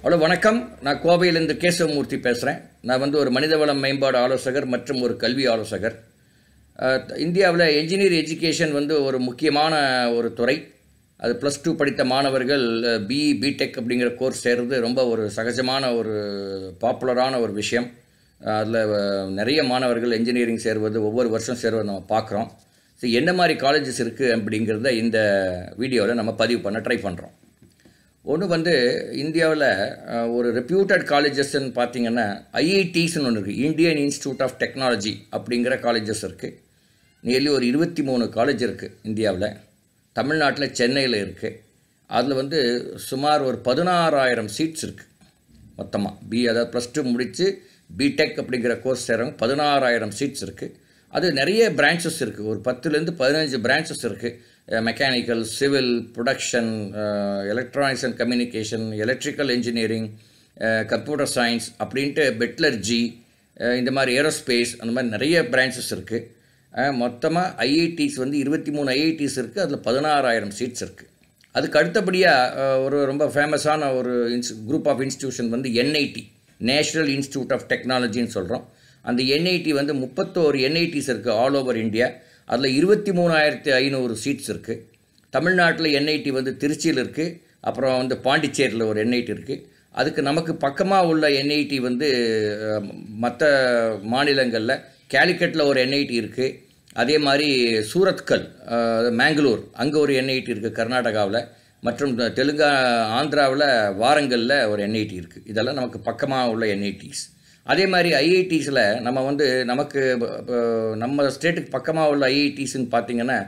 Hello வணக்கம் நான் கோவையிலிருந்து கேசவமூர்த்தி பேசுகிறேன் நான் வந்து ஒரு மனிதவளம் மேம்பாடு ஆலோசகர் மற்றும் ஒரு கல்வி ஆலோசகர் இந்தியாவில் என்ஜினியர் எஜுகேஷன் வந்து ஒரு முக்கியமான ஒரு துறை அது ப்ளஸ் டூ படித்த மாணவர்கள் பிஇ பிடெக் அப்படிங்கிற கோர்ஸ் சேர்றது ரொம்ப ஒரு சகஜமான ஒரு பாப்புலரான ஒரு விஷயம் அதில் நிறைய மாணவர்கள் என்ஜினியரிங் சேர்வது ஒவ்வொரு வருஷம் சேர்வது நம்ம பார்க்குறோம் ஸோ என்ன மாதிரி காலேஜஸ் இருக்குது அப்படிங்கிறத இந்த வீடியோவில் நம்ம பதிவு பண்ண ட்ரை பண்ணுறோம் ஒன்று வந்து இந்தியாவில் ஒரு ரெப்யூட்டட் காலேஜஸ்ன்னு பார்த்தீங்கன்னா ஐஐடிஸ்ன்னு ஒன்று இருக்குது இந்தியன் இன்ஸ்டியூட் ஆஃப் டெக்னாலஜி அப்படிங்கிற காலேஜஸ் இருக்குது நியர்லி ஒரு இருபத்தி மூணு காலேஜ் இருக்குது இந்தியாவில் தமிழ்நாட்டில் சென்னையில் இருக்குது அதில் வந்து சுமார் ஒரு பதினாறாயிரம் சீட்ஸ் இருக்குது மொத்தமாக பி அதாவது ப்ளஸ் டூ முடித்து பிடெக் அப்படிங்கிற கோர்ஸ் சேரவங்க பதினாறாயிரம் சீட்ஸ் இருக்குது அது நிறைய பிரான்ச்சஸ் இருக்குது ஒரு பத்துலேருந்து பதினஞ்சு பிரான்ச்சஸ் இருக்குது mechanical civil production electronics and communication electrical engineering computer science அப்படின்ட்டு பெட்லர்ஜி இந்த மாதிரி ஏரோஸ்பேஸ் அந்த மாதிரி நிறைய பிரான்ச்சஸ் இருக்குது மொத்தமாக ஐஐடிஸ் வந்து இருபத்தி மூணு ஐஐடிஸ் இருக்குது அதில் பதினாறாயிரம் சீட்ஸ் இருக்குது அதுக்கு அடுத்தபடியாக ஒரு ரொம்ப ஃபேமஸான ஒரு இன்ஸ் குரூப் ஆஃப் இன்ஸ்டியூஷன் வந்து என்ஐடி நேஷ்னல் இன்ஸ்டியூட் ஆஃப் டெக்னாலஜின்னு சொல்கிறோம் அந்த என்ஐடி வந்து முப்பத்தோரு என்ஐடிஸ் இருக்குது ஆல் ஓவர் இந்தியா அதில் இருபத்தி மூணாயிரத்தி ஐநூறு சீட்ஸ் இருக்குது தமிழ்நாட்டில் என்ஐடி வந்து திருச்சியில் இருக்குது அப்புறம் வந்து பாண்டிச்சேரியில் ஒரு என்ஐடி இருக்குது அதுக்கு நமக்கு பக்கமாக உள்ள என்ஐடி வந்து மற்ற மாநிலங்களில் கேலிக்கட்டில் ஒரு என்ஐடி இருக்குது அதே மாதிரி சூரத்கல் மேங்களூர் அங்கே ஒரு என்ஐடி இருக்குது கர்நாடகாவில் மற்றும் தெலுங்கா ஆந்திராவில் வாரங்களில் ஒரு என்ஐடி இருக்குது இதெல்லாம் நமக்கு பக்கமாக உள்ள என்ஐடிஸ் அதே மாதிரி ஐஐடிஸில் நம்ம வந்து நமக்கு நம்ம ஸ்டேட்டுக்கு பக்கமாக உள்ள ஐஐடிஸ்ன்னு பார்த்தீங்கன்னா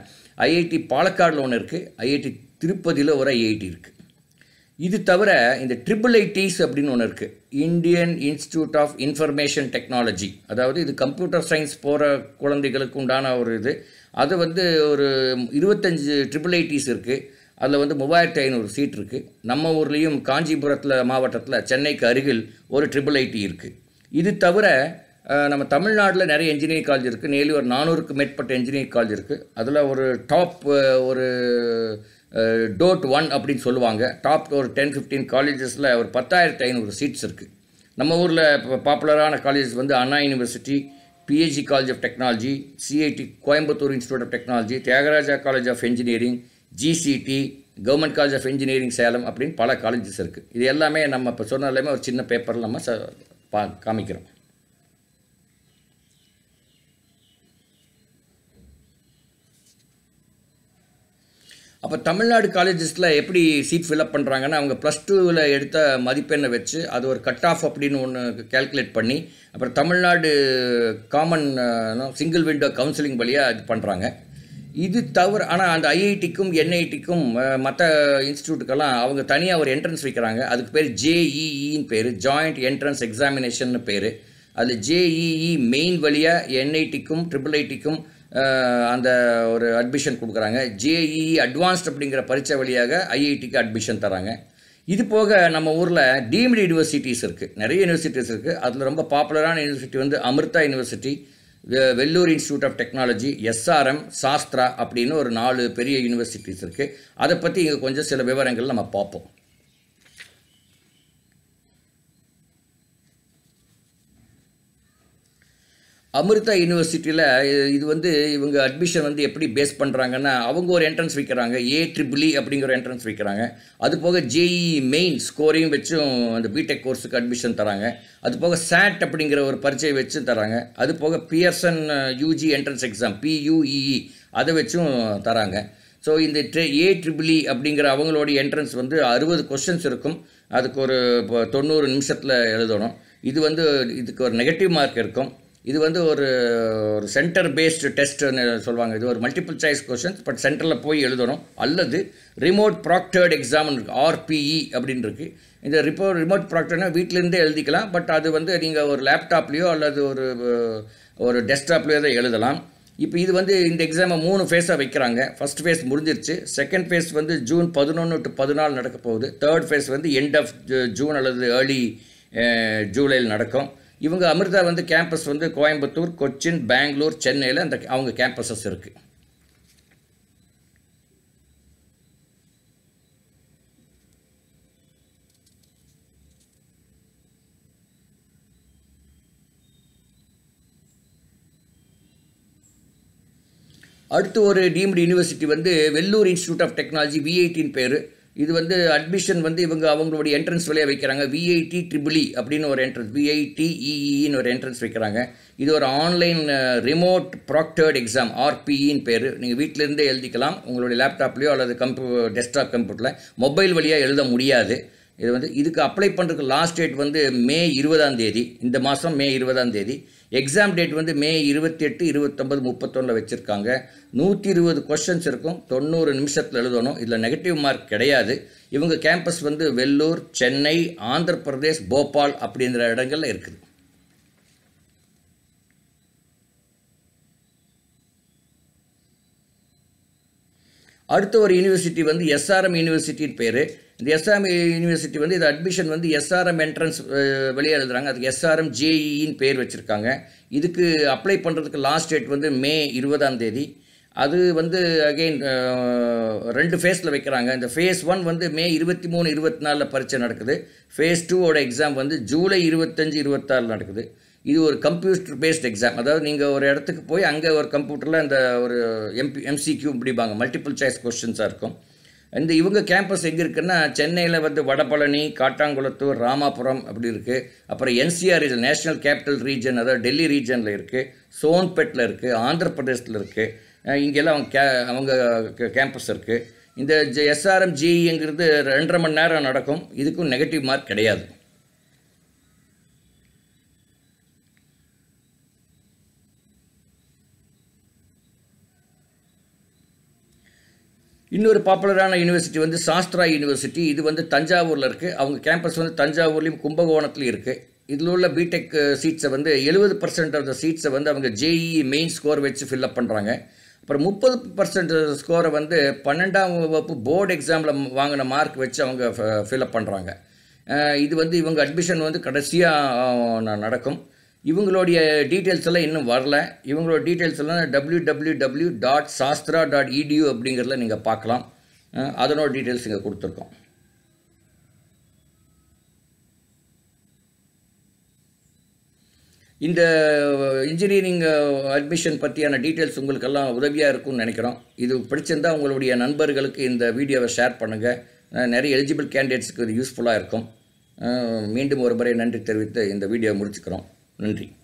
ஐஐடி பாலக்காடில் ஒன்று இருக்குது ஐஐடி திருப்பதியில் ஒரு ஐஐடி இருக்குது இது தவிர இந்த ட்ரிபிள் ஐடிஸ் அப்படின்னு ஒன்று இருக்குது Indian Institute of Information Technology அதாவது இது கம்ப்யூட்டர் சயின்ஸ் போகிற குழந்தைகளுக்கு உண்டான ஒரு இது அது வந்து ஒரு இருபத்தஞ்சு ட்ரிபிள் ஐடிஸ் இருக்குது அதில் வந்து மூவாயிரத்தி ஐநூறு சீட் இருக்குது நம்ம ஊர்லேயும் காஞ்சிபுரத்தில் மாவட்டத்தில் சென்னைக்கு அருகில் ஒரு ட்ரிபிள் ஐடி இருக்குது இது தவிர நம்ம தமிழ்நாட்டில் நிறைய இன்ஜினியரிங் காலேஜ் இருக்குது நேர்லி ஒரு நானூறுக்கு மேற்பட்ட இன்ஜினியரிங் காலேஜ் இருக்குது அதில் ஒரு டாப் ஒரு டோட் ஒன் அப்படின்னு சொல்லுவாங்க டாப் ஒரு டென் ஃபிஃப்டீன் காலேஜஸில் ஒரு பத்தாயிரத்து ஐநூறு சீட்ஸ் இருக்குது நம்ம ஊரில் இப்போ பாப்புலரான காலேஜஸ் வந்து Anna University PhD College of Technology CIT Coimbatore Institute of Technology Thiagaraja College of Engineering GCT Government College of Engineering Salem அப்படின்னு பல காலேஜஸ் இருக்குது இது எல்லாமே நம்ம இப்போ சொன்ன எல்லாமே ஒரு சின்ன பேப்பரில் நம்ம பா காமிக்கிறோம் அப்போ தமிழ்நாடு காலேஜஸில் எப்படி சீட் ஃபில்அப் பண்ணுறாங்கன்னா அவங்க ப்ளஸ் டூவில் எடுத்த மதிப்பெண்ணை வச்சு அது ஒரு கட் ஆஃப் அப்படின்னு ஒன்று கேல்குலேட் பண்ணி அப்புறம் Tamil Nadu common single window counselling வழியாக இது பண்ணுறாங்க இது தவிர ஆனால் அந்த ஐஐடிக்கும் என்ஐடிக்கும் மற்ற இன்ஸ்டியூட்டுக்கெல்லாம் அவங்க தனியாக ஒரு என்ட்ரன்ஸ் வைக்கிறாங்க அதுக்கு பேர் ஜேஇஇன்னு பேர் ஜாயிண்ட் என்ட்ரன்ஸ் எக்ஸாமினேஷன்னு பேர் அதில் ஜேஇஇ மெயின் வழியாக என்ஐடிக்கும் ட்ரிபிள் ஐடிக்கும் அந்த ஒரு அட்மிஷன் கொடுக்குறாங்க ஜேஇஇ அட்வான்ஸ்ட் அப்படிங்கிற பரீட்சை வழியாக ஐஐடிக்கு அட்மிஷன் தராங்க இது போக நம்ம ஊரில் டீம்டு யூனிவர்சிட்டிஸ் இருக்குது நிறைய யூனிவர்சிட்டிஸ் இருக்குது அதில் ரொம்ப பாப்புலரான யூனிவர்சிட்டி வந்து Amrita University Vellore Institute of Technology SRM Sastra அப்படின்னு ஒரு நாலு பெரிய யூனிவர்சிட்டிஸ் இருக்குது அதை பற்றி இங்கே கொஞ்சம் சில விவரங்கள் நம்ம பார்ப்போம் அமிர்தா யூனிவர்சிட்டியில் இது வந்து இவங்க அட்மிஷன் வந்து எப்படி பேஸ் பண்ணுறாங்கன்னா அவங்க ஒரு என்ட்ரன்ஸ் வைக்கிறாங்க ஏ ட்ரிபிளி e அப்படிங்கிற என்ட்ரன்ஸ் வைக்கிறாங்க அது போக ஜேஇ மெயின் ஸ்கோரையும் வச்சும் அந்த பிடெக் கோர்ஸுக்கு அட்மிஷன் தராங்க அது போக சேட் அப்படிங்கிற ஒரு பரீட்சை வச்சும் தராங்க அது போக BSN UG entrance exam PUEE அதை வச்சும் தராங்க ஸோ இந்த ட்ரெ ஏ ட்ரிபிளி அப்படிங்கிற அவங்களோட என்ட்ரன்ஸ் வந்து அறுபது கொஷின்ஸ் இருக்கும் அதுக்கு ஒரு தொண்ணூறு நிமிஷத்தில் எழுதணும் இது வந்து இதுக்கு ஒரு நெகட்டிவ் மார்க் இருக்கும் இது வந்து ஒரு ஒரு சென்டர் பேஸ்டு டெஸ்ட்டுன்னு சொல்லுவாங்க இது ஒரு மல்டிபிள் சாய்ஸ் கொஷின்ஸ் பட் சென்டரில் போய் எழுதணும் அல்லது ரிமோட் ப்ராக்டர்ட் எக்ஸாம்னு இருக்குது ஆர்பிஇ அப்படின்னு இருக்குது இந்த ரிப்போ ரிமோட் ப்ராக்டர்னா வீட்டிலேருந்தே எழுதிக்கலாம் பட் அது வந்து நீங்கள் ஒரு லேப்டாப்லேயோ அல்லது ஒரு ஒரு டெஸ்க்டாப்லேயோ தான் எழுதலாம் இப்போ இது வந்து இந்த எக்ஸாமை மூணு ஃபேஸாக வைக்கிறாங்க ஃபஸ்ட் ஃபேஸ் முடிஞ்சிருச்சு செகண்ட் ஃபேஸ் வந்து ஜூன் பதினொன்று டு பதினாலு நடக்க போகுது தேர்ட் ஃபேஸ் வந்து எண்ட் ஆஃப் ஜூன் அல்லது ஏர்லி eh, ஜூலையில் நடக்கும் இவங்க அமிர்தா வந்து கேம்பஸ் வந்து கோயம்புத்தூர் கொச்சின் பெங்களூர் சென்னையில் அந்த அவங்க கேம்பஸஸ் இருக்குது அடுத்து ஒரு டீம்டு யூனிவர்சிட்டி வந்து வெள்ளூர் இன்ஸ்டியூட் ஆஃப் டெக்னாலஜி விஐடின்னு பேர் இது வந்து அட்மிஷன் வந்து இவங்க அவங்களுடைய என்ட்ரன்ஸ் வழியாக வைக்கிறாங்க விஐடி ட்ரிபிளி e அப்படின்னு ஒரு என்ட்ரன்ஸ் விஐடிஇஇன்னு e e ஒரு என்ட்ரன்ஸ் வைக்கிறாங்க இது ஒரு ஆன்லைன் ரிமோட் ப்ராக்டர்ட் எக்ஸாம் ஆர்பிஇன்னு பேர் நீங்கள் வீட்டிலேருந்தே எழுதிக்கலாம் உங்களுடைய லேப்டாப்லேயோ அல்லது கம்ப்யூ டெஸ்க்டாப் கம்ப்யூட்டரில் மொபைல் வழியாக எழுத முடியாது இது வந்து இதுக்கு அப்ளை பண்ணுறதுக்கு லாஸ்ட் டேட் வந்து மே இருபதாம் தேதி இந்த மாதம் மே இருபதாம் தேதி எக்ஸாம் டேட் வந்து மே இருபத்தி எட்டு இருபத்தொம்பது முப்பத்தொன்னில் வச்சுருக்காங்க நூற்றி இருபது கொஷின்ஸ் இருக்கும் தொண்ணூறு நிமிஷத்தில் எழுதணும் இதில் நெகட்டிவ் மார்க் கிடையாது இவங்க கேம்பஸ் வந்து வெள்ளூர் சென்னை ஆந்திர பிரதேஷ் போபால் அப்படிங்கிற இடங்களில் இருக்குது அடுத்த ஒரு யூனிவர்சிட்டி வந்து எஸ்ஆர்எம் யூனிவர்சிட்டின்னு பேர் இந்த எஸ்ஆர்எம் யூனிவர்சிட்டி வந்து இது அட்மிஷன் வந்து எஸ்ஆர்எம் என்ட்ரன்ஸ் வெளியே எழுதுகிறாங்க அதுக்கு எஸ்ஆர்எம் ஜேஇன்னு e e பேர் வச்சுருக்காங்க இதுக்கு அப்ளை பண்ணுறதுக்கு லாஸ்ட் டேட் வந்து மே இருபதாம் தேதி அது வந்து அகெயின் ரெண்டு ஃபேஸில் வைக்கிறாங்க இந்த ஃபேஸ் ஒன் வந்து மே இருபத்தி மூணு இருபத்தி நாலில் பரீட்சை நடக்குது ஃபேஸ் டூவோட எக்ஸாம் வந்து ஜூலை இருபத்தஞ்சி இருபத்தாறில் நடக்குது இது ஒரு கம்ப்யூட்டர் பேஸ்ட் எக்ஸாம் அதாவது நீங்கள் ஒரு இடத்துக்கு போய் அங்கே ஒரு கம்ப்யூட்டரில் அந்த ஒரு எம்பி எம்சிக்யூ இப்படிப்பாங்க மல்டிபிள் சாய்ஸ் கொஸ்டின்ஸாக இருக்கும் இந்த இவங்க கேம்பஸ் எங்கே இருக்குன்னா சென்னையில் வந்து வடபழனி காட்டாங்குளத்தூர் ராமாபுரம் அப்படி இருக்குது அப்புறம் NCR region National Capital Region அதாவது டெல்லி ரீஜனில் இருக்குது சோன்பெட்டில் இருக்குது ஆந்திர பிரதேசத்தில் இருக்குது இங்கெல்லாம் அவங்க கே அவங்க கேம்பஸ் இருக்குது இந்த எஸ்ஆர்எம் ஜிஇங்கிறது e ரெண்டரை மணி நேரம் நடக்கும் இதுக்கும் நெகட்டிவ் மார்க் கிடையாது இன்னொரு பாப்புலரான யூனிவர்சிட்டி வந்து சாஸ்திரா யூனிவர்சிட்டி இது வந்து தஞ்சாவூரில் இருக்குது அவங்க கேம்பஸ் வந்து தஞ்சாவூர்லேயும் கும்பகோணத்துலையும் இருக்குது இதில் உள்ள பிடெக் சீட்ஸை வந்து எழுபது பர்சன்ட் ஆஃப் த சீட்ஸை வந்து அவங்க ஜேஇ மெயின் ஸ்கோர் வச்சு ஃபில் அப் பண்ணுறாங்க அப்புறம் முப்பது பர்சன்ட் ஸ்கோரை வந்து பன்னெண்டாம் வகுப்பு போர்டு எக்ஸாமில் வாங்கின மார்க் வச்சு அவங்க அப் பண்ணுறாங்க இது வந்து இவங்க அட்மிஷன் வந்து கடைசியாக நடக்கும் இவங்களுடைய டீட்டெயில்ஸ் எல்லாம் இன்னும் வரல இவங்களோட டீட்டெயில்ஸ் எல்லாம் W W W dot Sastra dot edu அப்படிங்கிறத நீங்கள் பார்க்கலாம் அதனோட டீட்டெயில்ஸ் இங்கே கொடுத்துருக்கோம் இந்த இன்ஜினியரிங் அட்மிஷன் பற்றியான டீட்டெயில்ஸ் உங்களுக்கெல்லாம் உதவியாக இருக்கும்னு நினைக்கிறோம் இது பிடிச்சிருந்தால் உங்களுடைய நண்பர்களுக்கு இந்த வீடியோவை ஷேர் பண்ணுங்கள் நிறைய எலிஜிபிள் கேண்டிடேட்ஸுக்கு இது யூஸ்ஃபுல்லாக இருக்கும் மீண்டும் ஒரு முறை நன்றி தெரிவித்து இந்த வீடியோ முடிச்சுக்கிறோம் Really.